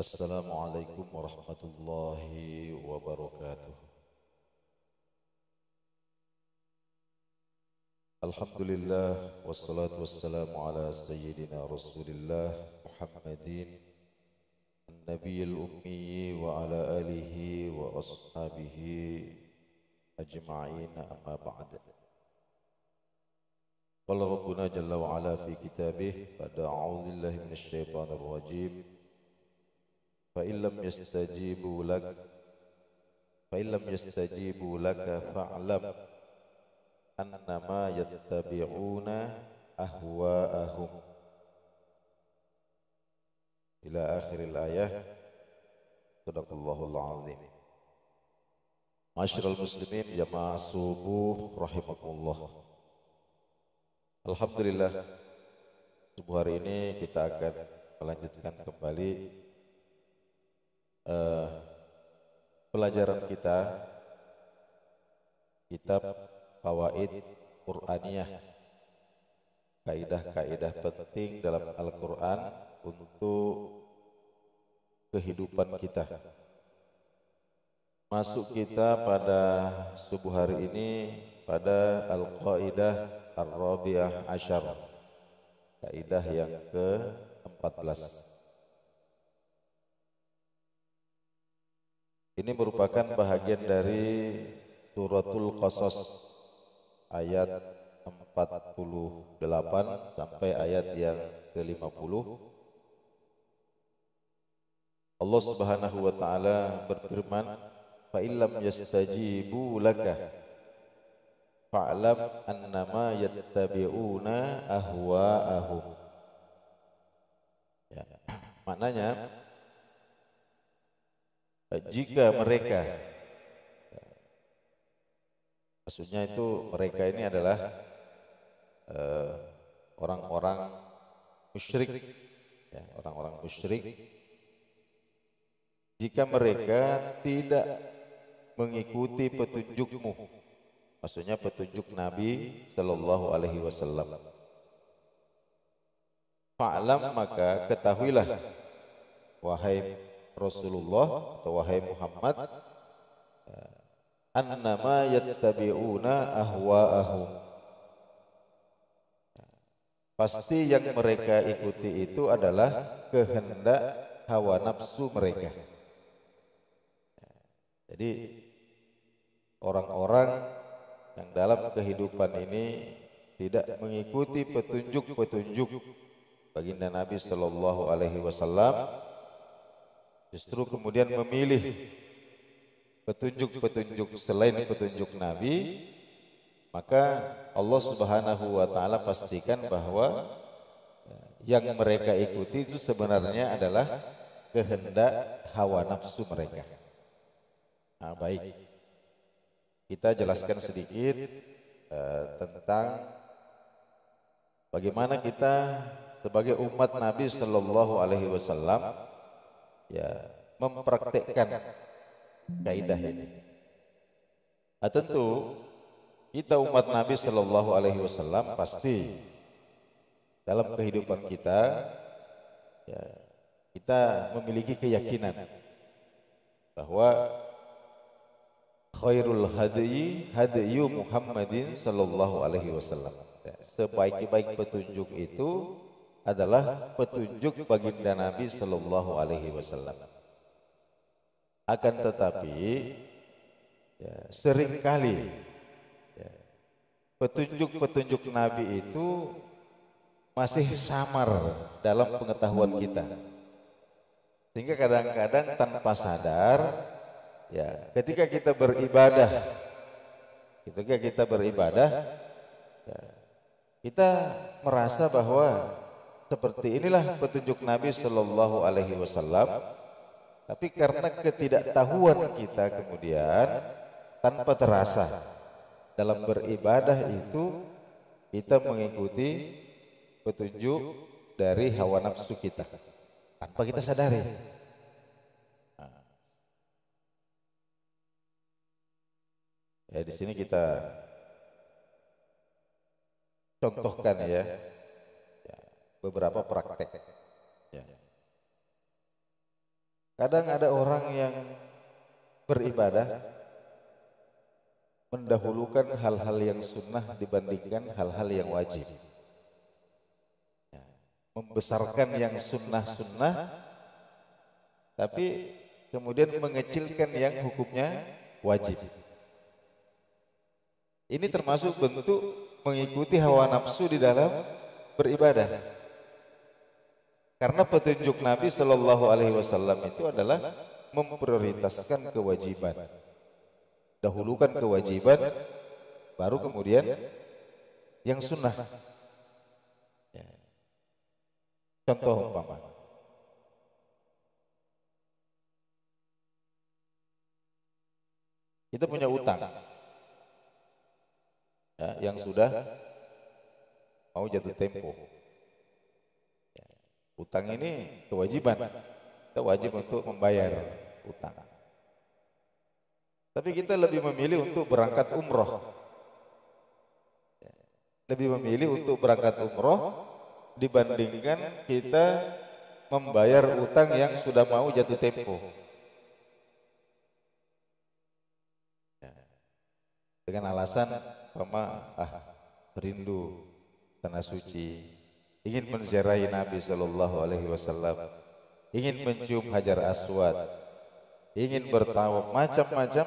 السلام عليكم ورحمة الله وبركاته الحمد لله والصلاة والسلام على سيدنا رسول الله محمد النبي الأمي وعلى آله وأصحابه أجمعين أما بعد قال ربنا جل وعلا في كتابه فدعوذ الله من الشيطان الرجيم fa illam yastajibu lak fa illam yastajibu laka fa'lam annama yattabi'una ahwa'ahum ila akhiril ayah sadaqallahul azim Masyarul muslimin jamaah subuh rahimakumullah Alhamdulillah subuh hari ini kita akan melanjutkan kembali uh, pelajaran kita kitab Fawaid Qur'aniyah kaidah-kaidah penting dalam Al-Qur'an untuk kehidupan kita. Masuk kita pada subuh hari ini pada Al-Qaidah Ar-Rabi'ah Asyar. Kaidah yang ke-14. Ini merupakan bahagian dari suratul Qasas ayat 48 sampai ayat yang ke-50. Allah Subhanahu wa taala berfirman, "Fa illam yastajibu laka fa'lam annama yattabi'una ahwa'ahum." Ya. Maknanya jika mereka maksudnya itu mereka ini adalah eh, orang-orang uh, musyrik ya orang-orang musyrik jika mereka tidak mengikuti petunjukmu maksudnya petunjuk Nabi Shallallahu alaihi wasallam fa'lam maka ketahuilah wahai Rasulullah atau wahai Muhammad eh, annama yattabi'una ahwa'ahum pasti yang mereka ikuti itu adalah kehendak hawa nafsu mereka jadi orang-orang yang dalam kehidupan ini tidak mengikuti petunjuk-petunjuk baginda Nabi Shallallahu Alaihi Wasallam justru kemudian memilih petunjuk-petunjuk selain petunjuk Nabi, maka Allah Subhanahu wa taala pastikan bahwa eh, yang mereka ikuti itu sebenarnya adalah kehendak hawa nafsu mereka. Nah, baik. Kita jelaskan sedikit uh, tentang bagaimana kita sebagai umat Nabi Shallallahu Alaihi Wasallam ya mempraktekkan kaidah ini. Nah, tentu kita umat Nabi Shallallahu Alaihi Wasallam pasti dalam kehidupan kita ya, kita memiliki keyakinan bahwa khairul hadi Hadiyu Muhammadin Shallallahu alaihi wasallam. Ya, sebaik-baik petunjuk itu adalah petunjuk baginda Nabi Shallallahu Alaihi Wasallam. Akan tetapi ya, seringkali ya, petunjuk-petunjuk Nabi itu masih samar dalam pengetahuan kita, sehingga kadang-kadang tanpa sadar, ya ketika kita beribadah, ketika kita beribadah, ya, kita merasa bahwa seperti inilah petunjuk Nabi Shallallahu Alaihi Wasallam. Tapi karena ketidaktahuan kita kemudian tanpa terasa dalam beribadah itu kita mengikuti petunjuk dari hawa nafsu kita tanpa kita sadari. Ya di sini kita contohkan ya beberapa praktek. Ya. Kadang ada orang yang beribadah mendahulukan hal-hal yang sunnah dibandingkan hal-hal yang wajib. Ya. Membesarkan yang sunnah-sunnah, tapi kemudian mengecilkan yang hukumnya wajib. Ini termasuk bentuk mengikuti hawa nafsu di dalam beribadah. Karena petunjuk Nabi Shallallahu Alaihi Wasallam itu adalah memprioritaskan kewajiban. Dahulukan kewajiban, baru kemudian yang sunnah. Ya. Contoh umpama. Kita punya utang ya, yang sudah mau jatuh tempo. Utang ini kewajiban. Kita wajib untuk membayar utang. Tapi kita lebih memilih untuk berangkat umroh. Lebih memilih untuk berangkat umroh dibandingkan kita membayar utang yang sudah mau jatuh tempo. Dengan alasan, Mama, ah, rindu tanah suci, ingin menziarahi Nabi Shallallahu Alaihi Wasallam, ingin mencium hajar aswad, ingin bertawaf macam-macam,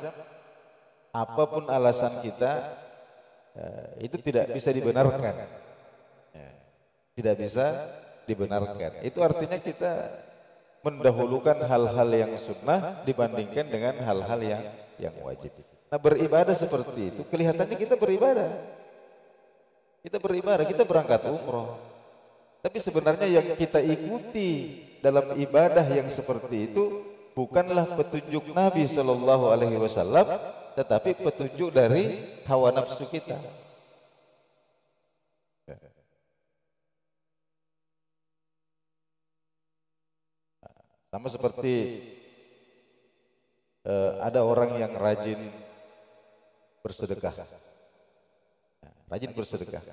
apapun alasan kita eh, itu tidak bisa dibenarkan, ya. tidak bisa dibenarkan. Itu artinya kita mendahulukan hal-hal yang sunnah dibandingkan dengan hal-hal yang yang wajib. Nah beribadah seperti itu kelihatannya kita beribadah, kita beribadah, kita berangkat umroh tapi sebenarnya yang kita ikuti dalam ibadah yang seperti itu bukanlah petunjuk Nabi Shallallahu Alaihi Wasallam, tetapi petunjuk dari hawa nafsu kita. Sama seperti uh, ada orang yang rajin bersedekah, rajin bersedekah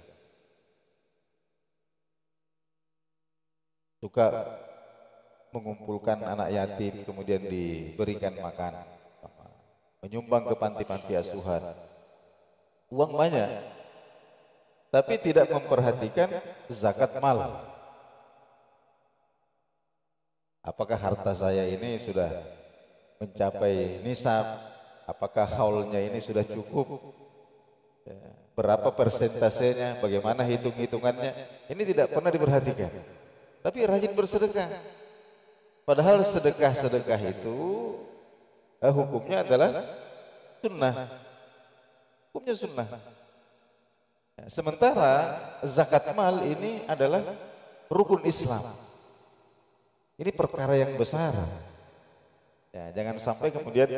suka mengumpulkan anak yatim kemudian diberikan makan menyumbang ke panti-panti asuhan uang banyak tapi tidak memperhatikan zakat mal apakah harta saya ini sudah mencapai nisab apakah haulnya ini sudah cukup ya, berapa persentasenya bagaimana hitung-hitungannya ini tidak pernah diperhatikan tapi rajin bersedekah. Padahal sedekah-sedekah itu eh, hukumnya adalah sunnah. Hukumnya sunnah. Ya, sementara zakat mal ini adalah rukun Islam. Ini perkara yang besar. Ya, jangan sampai kemudian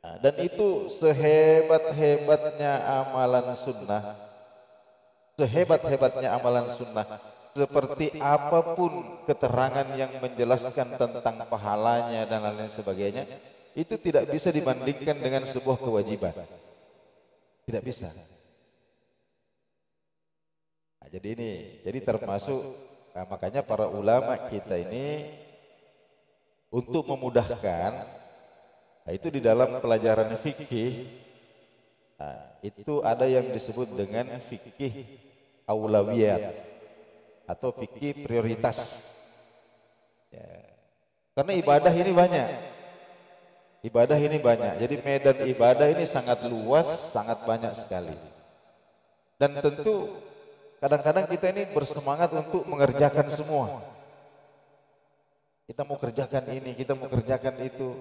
Nah, dan itu sehebat-hebatnya amalan sunnah, sehebat-hebatnya amalan sunnah, seperti apapun keterangan yang menjelaskan tentang pahalanya dan lain sebagainya itu tidak bisa dibandingkan dengan sebuah kewajiban tidak bisa nah, jadi ini jadi termasuk nah, makanya para ulama kita ini untuk memudahkan nah, itu di dalam pelajaran fikih nah, itu ada yang disebut dengan fikih aulawiyat atau fikih prioritas. Ya. Karena ibadah ini banyak. Ibadah ini banyak. Jadi medan ibadah ini sangat luas, sangat banyak sekali. Dan tentu kadang-kadang kita ini bersemangat untuk mengerjakan semua. Kita mau kerjakan ini, kita mau kerjakan itu.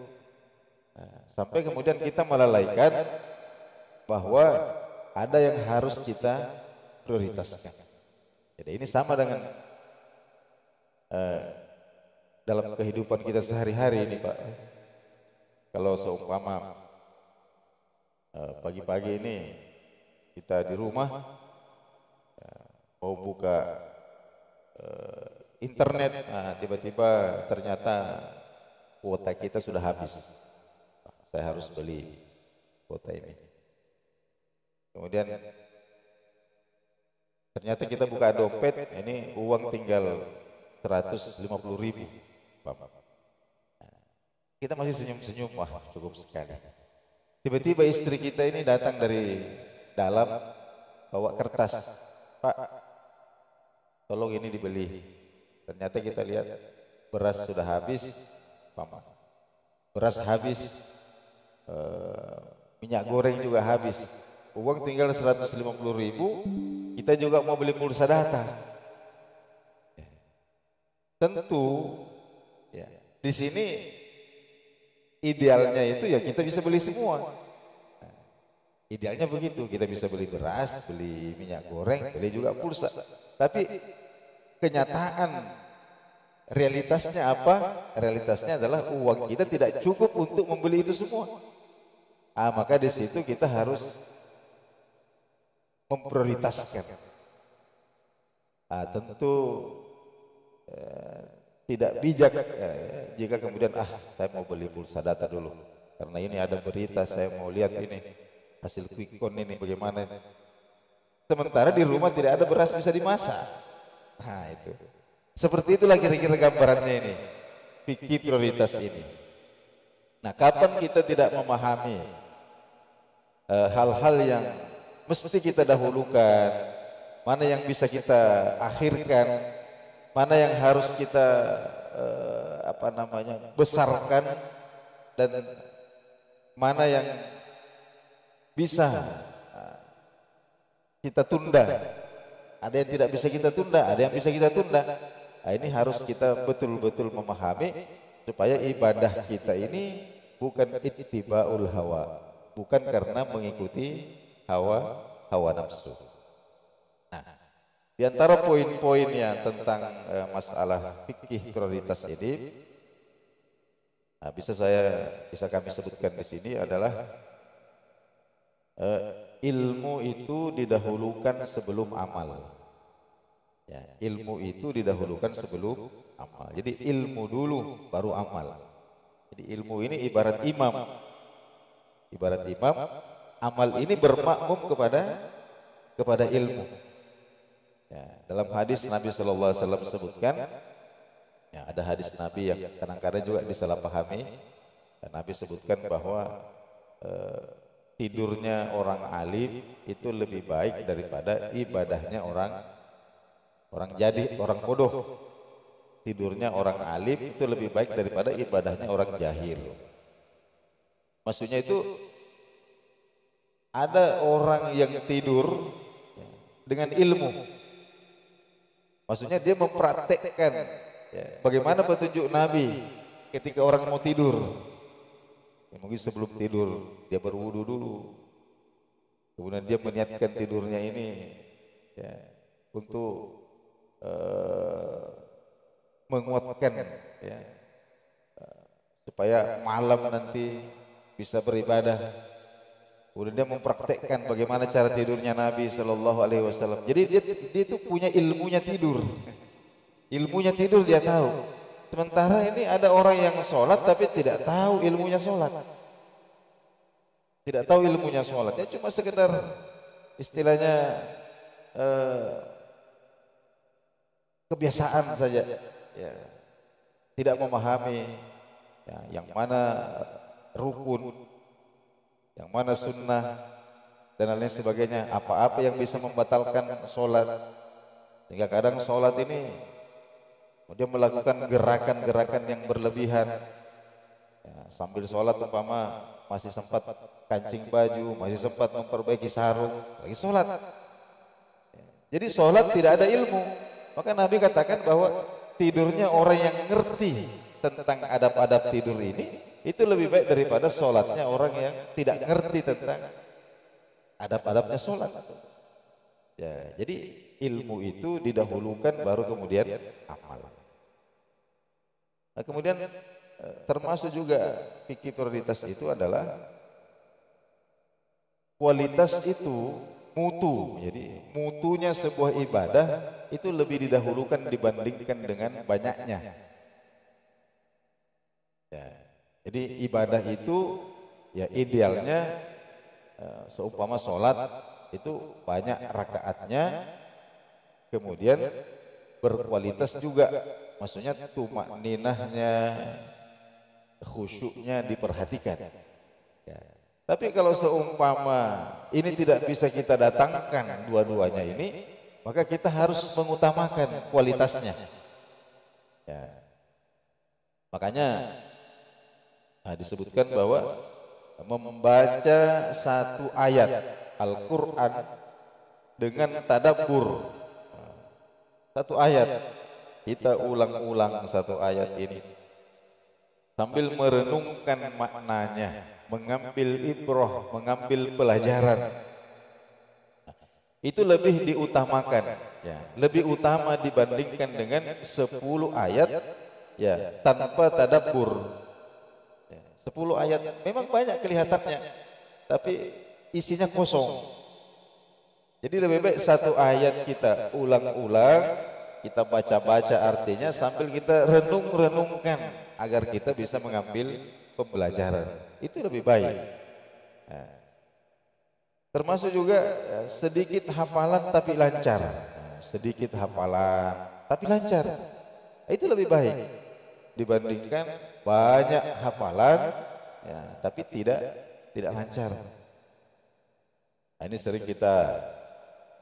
Nah, sampai kemudian kita melalaikan bahwa ada yang harus kita prioritaskan. Jadi ini sama dengan uh, dalam kehidupan kita sehari-hari ini Pak. Kalau seumpama eh, pagi-pagi uh, ini kita di rumah eh, mau buka uh, internet, nah, tiba-tiba ternyata kuota kita sudah habis. Saya harus beli kuota ini. Kemudian Ternyata kita buka dompet, ini uang tinggal 150 ribu. Nah, kita masih senyum-senyum, wah cukup sekali. Tiba-tiba istri kita ini datang dari dalam, bawa kertas. Pak, tolong ini dibeli. Ternyata kita lihat beras sudah habis, Pak. Beras habis, eh, minyak goreng juga habis. Uang tinggal 150 ribu, kita juga mau beli pulsa data. Ya. Tentu ya, di sini idealnya itu ya kita bisa beli semua. Idealnya begitu, kita bisa beli beras, beli minyak goreng, beli juga pulsa. Tapi kenyataan realitasnya apa? Realitasnya adalah uang kita tidak cukup untuk membeli itu semua. Ah, maka di situ kita harus memprioritaskan. Nah, tentu eh, tidak bijak eh, jika kemudian ah saya mau beli pulsa data dulu karena ini ada berita saya mau lihat ini hasil quick count ini bagaimana. Sementara di rumah tidak ada beras bisa dimasak. Nah itu. Seperti itulah kira-kira gambarannya ini. pikir prioritas ini. Nah kapan kita tidak memahami eh, hal-hal uh, hal -hal yang mesti kita dahulukan mana yang bisa kita akhirkan mana yang harus kita eh, apa namanya besarkan dan mana yang bisa kita tunda ada yang tidak bisa kita tunda ada yang bisa kita tunda nah, ini harus kita betul-betul memahami supaya ibadah kita ini bukan ittibaul hawa bukan karena mengikuti hawa hawa nafsu. Nah, di antara poin-poinnya tentang uh, masalah fikih prioritas ini nah, bisa saya bisa kami sebutkan di sini adalah uh, ilmu itu didahulukan sebelum amal. Ya, ilmu itu didahulukan sebelum amal. Jadi ilmu dulu baru amal. Jadi ilmu ini ibarat imam. Ibarat imam amal ini bermakmum kepada kepada ilmu. Ya, dalam hadis Nabi Shallallahu Alaihi Wasallam sebutkan, ya, ada hadis Nabi yang kadang-kadang juga disalahpahami. Nabi sebutkan bahwa eh, tidurnya orang alim itu lebih baik daripada ibadahnya orang orang jadi orang bodoh. Tidurnya orang alim itu lebih baik daripada ibadahnya orang jahil. Maksudnya itu ada orang yang tidur dengan ilmu. Maksudnya dia mempraktekkan ya, bagaimana petunjuk Nabi ketika orang mau tidur. Ya, mungkin sebelum tidur dia berwudu dulu. Kemudian dia meniatkan tidurnya ini ya, untuk uh, menguatkan ya, eh, supaya malam nanti bisa beribadah Udah dia mempraktekkan bagaimana cara tidurnya Nabi Shallallahu Alaihi Wasallam. Jadi dia dia itu punya ilmunya tidur, ilmunya tidur dia tahu. Sementara ini ada orang yang sholat tapi tidak tahu ilmunya sholat, tidak tahu ilmunya sholat. dia ya cuma sekedar istilahnya eh, kebiasaan saja. Ya tidak memahami ya, yang mana rukun yang mana sunnah dan lain sebagainya apa-apa yang bisa membatalkan sholat sehingga kadang sholat ini dia melakukan gerakan-gerakan yang berlebihan ya, sambil sholat umpama masih sempat kancing baju masih sempat memperbaiki sarung lagi sholat ya, jadi sholat tidak ada ilmu maka Nabi katakan bahwa tidurnya orang yang ngerti tentang adab-adab tidur ini itu lebih baik daripada sholatnya orang yang tidak ngerti tentang adab-adabnya sholat. Ya, jadi ilmu itu didahulukan baru kemudian amal. Nah, kemudian eh, termasuk juga pikir prioritas itu adalah kualitas itu mutu. Jadi mutunya sebuah ibadah itu lebih didahulukan dibandingkan dengan banyaknya. Ya. Jadi ibadah itu ya idealnya eh, seumpama sholat itu banyak rakaatnya kemudian berkualitas juga maksudnya tumak ninahnya khusyuknya diperhatikan ya. tapi kalau seumpama ini tidak bisa kita datangkan dua-duanya ini maka kita harus mengutamakan kualitasnya ya. makanya Nah, disebutkan bahwa membaca satu ayat Al-Quran dengan tadabur satu ayat kita ulang-ulang satu ayat ini sambil merenungkan maknanya mengambil ibroh mengambil pelajaran itu lebih diutamakan ya lebih utama dibandingkan dengan 10 ayat ya tanpa tadabur 10 ayat memang banyak kelihatannya tapi isinya kosong jadi lebih baik satu ayat kita ulang-ulang kita baca-baca artinya sambil kita renung-renungkan agar kita bisa mengambil pembelajaran itu lebih baik nah, termasuk juga eh, sedikit hafalan tapi lancar nah, sedikit hafalan tapi lancar itu lebih baik dibandingkan banyak hafalan ya, tapi tidak tidak lancar. Nah, ini sering kita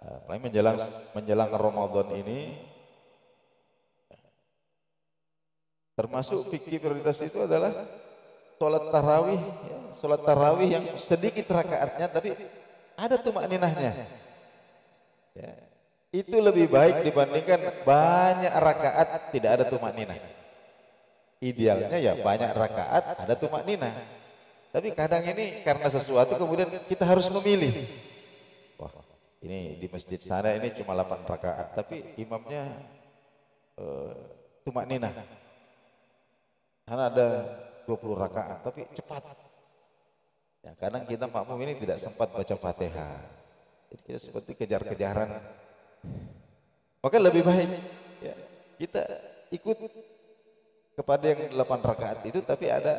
eh, apalagi menjelang menjelang Ramadan ini termasuk fikih prioritas itu adalah sholat tarawih ya, sholat tarawih yang sedikit rakaatnya tapi ada tuh makninahnya ya, itu lebih baik dibandingkan banyak rakaat tidak ada tuh makninah idealnya ya banyak rakaat ada tumak nina tapi kadang ini karena sesuatu kemudian kita harus memilih wah ini di masjid sana ini cuma 8 rakaat tapi imamnya uh, tumak nina karena ada 20 rakaat tapi cepat ya, kadang kita makmum ini tidak sempat baca fatihah jadi kita seperti kejar-kejaran maka lebih baik ya, kita ikut kepada yang delapan rakaat itu tapi ada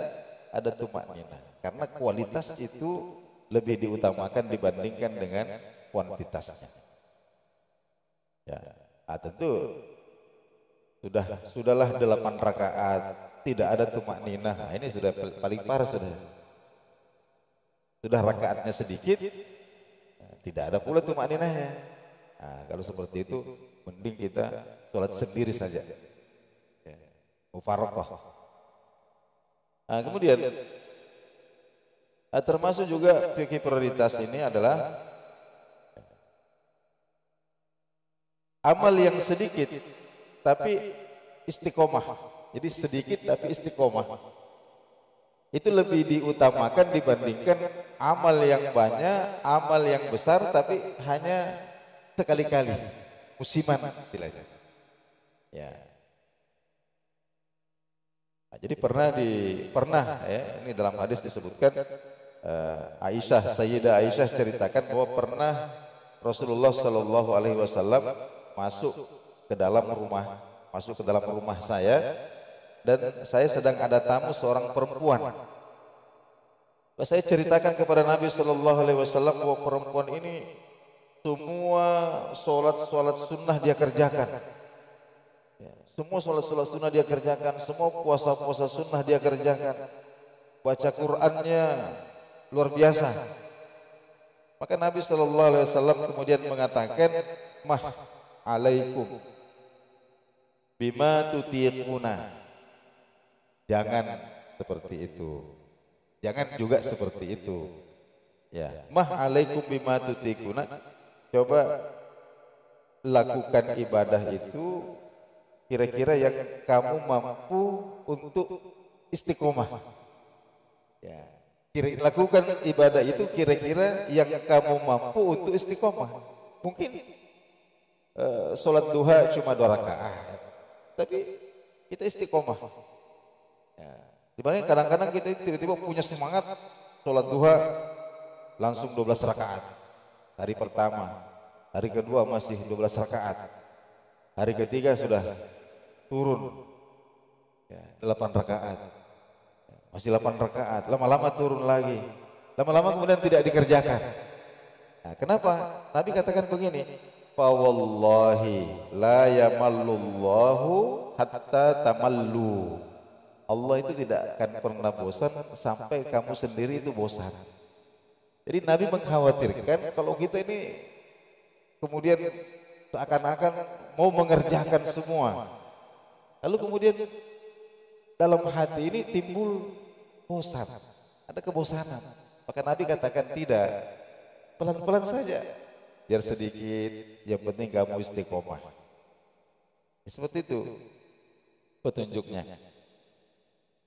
ada tumak nina karena kualitas itu lebih diutamakan dibandingkan dengan kuantitasnya ya ah, tentu sudah sudahlah delapan rakaat tidak ada tumak nina nah, ini sudah paling parah sudah sudah rakaatnya sedikit tidak ada pula tumak ninahnya nah, kalau seperti itu mending kita sholat sendiri saja mufarokoh. Nah, kemudian eh, termasuk juga fikih prioritas ini adalah amal yang sedikit tapi istiqomah. Jadi sedikit tapi istiqomah. Itu lebih diutamakan dibandingkan amal yang banyak, amal yang besar tapi hanya sekali-kali musiman istilahnya. Ya. Nah, jadi pernah di pernah ya ini dalam hadis disebutkan uh, Aisyah Sayyidah Aisyah ceritakan bahwa pernah Rasulullah Shallallahu Alaihi Wasallam masuk ke dalam rumah masuk ke dalam rumah saya dan saya sedang ada tamu seorang perempuan. Nah, saya ceritakan kepada Nabi Shallallahu Alaihi Wasallam bahwa perempuan ini semua sholat sholat sunnah dia kerjakan. Semua sholat-sholat sunnah dia kerjakan, semua puasa-puasa sunnah dia kerjakan. Baca Qur'annya luar biasa. Maka Nabi Shallallahu Alaihi Wasallam kemudian mengatakan, mah alaikum bima tutiquna. Jangan seperti itu. Jangan juga seperti itu. Ya, mah alaikum bima tutiquna. Coba lakukan ibadah itu kira-kira yang kamu mampu untuk istiqomah. Ya. Kira, lakukan ibadah itu kira-kira yang kamu mampu untuk istiqomah. Mungkin uh, sholat duha cuma dua rakaat, tapi kita istiqomah. Ya. Dibanding kadang-kadang kita tiba-tiba punya semangat sholat duha langsung 12 rakaat. Hari pertama, hari kedua masih 12 rakaat. Hari ketiga sudah turun ya, 8 rakaat masih delapan rakaat lama-lama turun lagi lama-lama kemudian tidak dikerjakan nah, kenapa Nabi katakan begini fawallahi la yamallullahu hatta tamallu Allah itu tidak akan pernah bosan sampai kamu sendiri itu bosan jadi Nabi mengkhawatirkan kalau kita ini kemudian seakan-akan mau mengerjakan semua Lalu kemudian dalam hati ini timbul bosan, ada kebosanan. Maka Nabi katakan tidak, pelan-pelan saja. Biar sedikit, yang penting kamu istiqomah. Ya, seperti itu petunjuknya.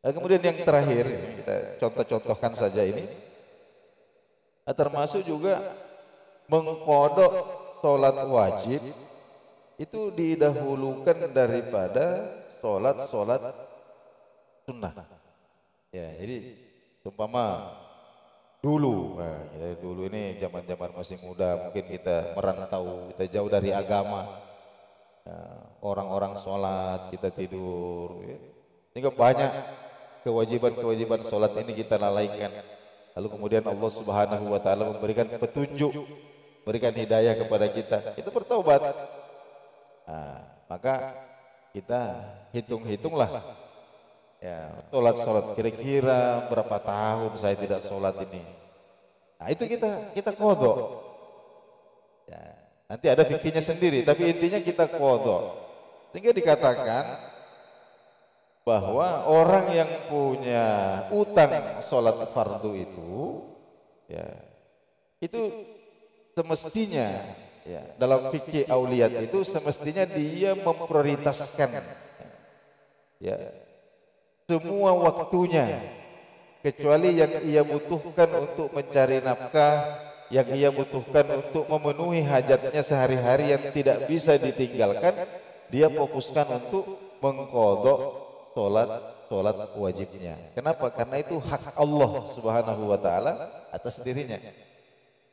Nah, kemudian yang terakhir, kita contoh-contohkan saja ini. Nah, termasuk juga mengkodok sholat wajib itu didahulukan daripada sholat sholat sunnah. Ya, jadi umpama dulu, nah, ya, dulu ini zaman-zaman masih muda, mungkin kita merantau, kita jauh dari agama, ya, orang-orang ya, sholat, kita tidur. Ya. Sehingga banyak kewajiban-kewajiban sholat ini kita lalaikan. Lalu kemudian Allah Subhanahu Wa Taala memberikan petunjuk, berikan hidayah kepada kita. Itu bertobat. Nah, maka kita hitung-hitunglah ya sholat sholat kira-kira berapa tahun saya tidak sholat ini nah itu kita kita kodok ya, nanti ada fikirnya sendiri tapi intinya kita kodo sehingga dikatakan bahwa orang yang punya utang sholat fardu itu ya itu semestinya Ya. Dalam fikih auliat itu semestinya dia memprioritaskan ya, semua waktunya kecuali yang ia butuhkan untuk mencari nafkah, yang ia butuhkan untuk memenuhi hajatnya sehari-hari yang tidak bisa ditinggalkan, dia fokuskan untuk mengkodok sholat sholat wajibnya. Kenapa? Karena itu hak Allah Subhanahu Wa Taala atas dirinya.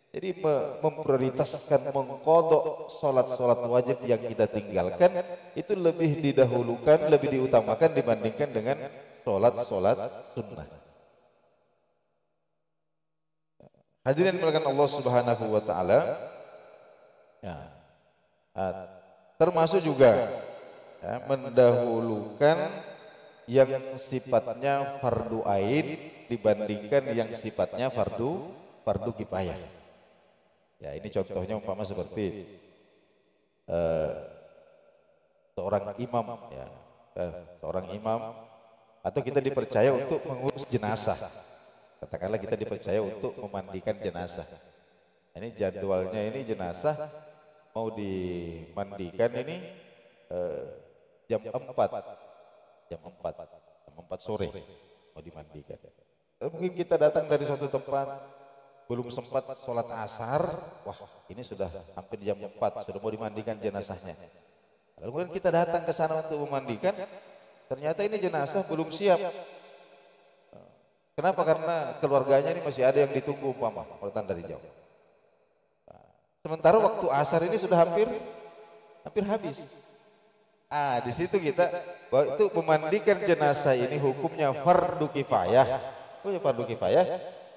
Jadi memprioritaskan mengkodok sholat-sholat wajib yang kita tinggalkan itu lebih didahulukan, lebih diutamakan dibandingkan dengan sholat-sholat sunnah. Hadirin melakukan Allah Subhanahu wa taala. Ya. Termasuk juga ya, mendahulukan yang sifatnya fardu ain dibandingkan yang sifatnya fardu fardu Ya. Ya ini contohnya umpama seperti uh, seorang imam ya, eh, seorang imam atau kita dipercaya untuk mengurus jenazah. Katakanlah kita dipercaya untuk memandikan jenazah. Ini jadwalnya ini jenazah mau dimandikan ini uh, jam 4 jam 4 jam 4 sore mau dimandikan. Mungkin kita datang dari suatu tempat belum sempat sholat asar, wah ini sudah hampir jam 4, sudah mau dimandikan jenazahnya. Lalu kemudian kita datang ke sana untuk memandikan, ternyata ini jenazah belum siap. Kenapa? Karena keluarganya ini masih ada yang ditunggu umpama, perutan dari jauh. Sementara waktu asar ini sudah hampir hampir habis. Ah, di situ kita bahwa itu memandikan jenazah ini hukumnya fardu kifayah. Hukumnya fardu kifayah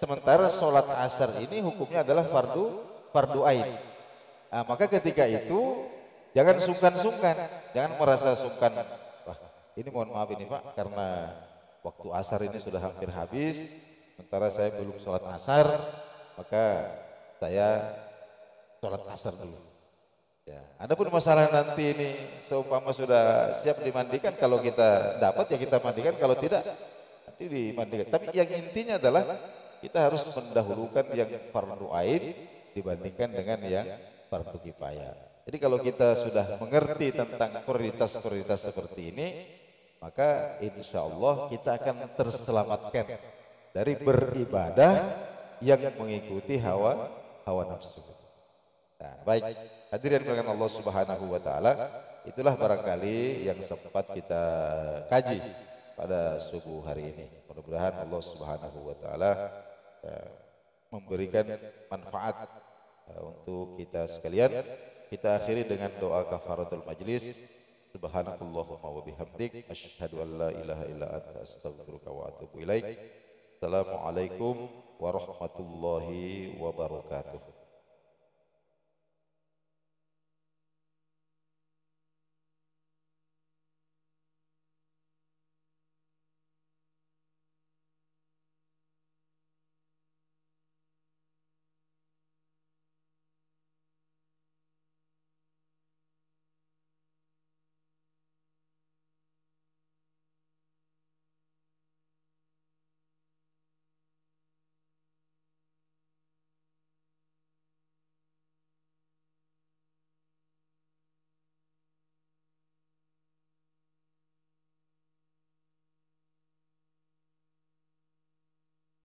Sementara sholat asar ini hukumnya adalah fardu fardu ain. Nah, maka ketika itu jangan sungkan-sungkan, jangan merasa sungkan. Wah, ini mohon maaf ini Pak karena waktu asar ini sudah hampir habis, sementara saya belum sholat asar, maka saya sholat asar dulu. Ya, ada pun masalah nanti ini seumpama sudah siap dimandikan kalau kita dapat ya kita mandikan kalau tidak nanti dimandikan. Tapi yang intinya adalah kita harus mendahulukan yang fardu ain dibandingkan dengan yang fardu kifayah. Jadi kalau kita sudah mengerti tentang prioritas-prioritas seperti ini, maka insya Allah kita akan terselamatkan dari beribadah yang mengikuti hawa hawa nafsu. Nah, baik. Hadirin dengan Allah Subhanahu wa taala, itulah barangkali yang sempat kita kaji pada subuh hari ini. Mudah-mudahan Allah Subhanahu wa taala memberikan manfaat eh, untuk kita sekalian. Kita akhiri dengan doa kafaratul majlis. Subhanakallahumma wa bihamdik asyhadu an la ilaha illa anta astaghfiruka wa atubu ilaik. Assalamualaikum warahmatullahi wabarakatuh.